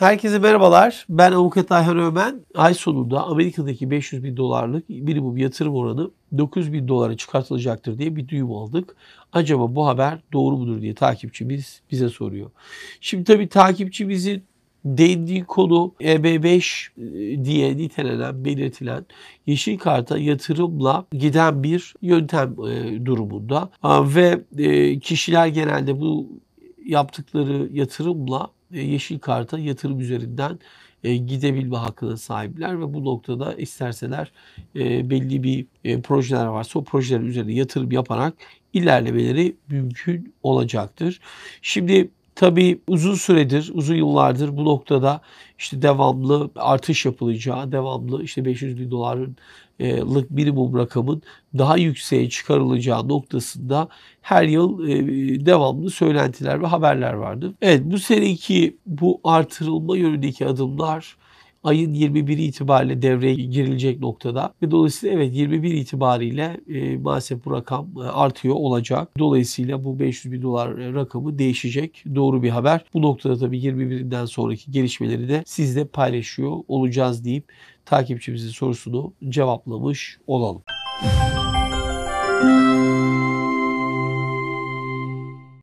Herkese merhabalar. Ben Avukat Ayhan Ömen. Ay sonunda Amerika'daki 500 bin dolarlık bir yatırım oranı 9 bin dolara çıkartılacaktır diye bir duyum aldık. Acaba bu haber doğru mudur diye takipçimiz bize soruyor. Şimdi tabii takipçimizin değindiği konu EB5 e, diye nitelenen, belirtilen yeşil karta yatırımla giden bir yöntem e, durumunda. Ve e, kişiler genelde bu yaptıkları yatırımla e, yeşil karta yatırım üzerinden e, gidebilme hakkına sahipler ve bu noktada isterseler e, belli bir projeler varsa o projeler üzerine yatırım yaparak ilerlemeleri mümkün olacaktır. Şimdi Tabii uzun süredir, uzun yıllardır bu noktada işte devamlı artış yapılacağı, devamlı işte 500 bin dolarlık minimum rakamın daha yükseğe çıkarılacağı noktasında her yıl e, devamlı söylentiler ve haberler vardı. Evet bu seneki bu artırılma yönündeki adımlar ayın 21 itibariyle devreye girilecek noktada ve dolayısıyla evet 21 itibariyle e, maalesef bu rakam e, artıyor olacak. Dolayısıyla bu 500 bin dolar e, rakamı değişecek. Doğru bir haber. Bu noktada tabii 21'den sonraki gelişmeleri de sizle paylaşıyor olacağız deyip takipçimizin sorusunu cevaplamış olalım. Müzik